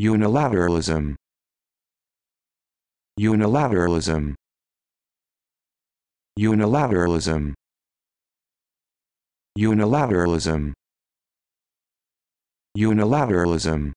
unilateralism unilateralism unilateralism unilateralism unilateralism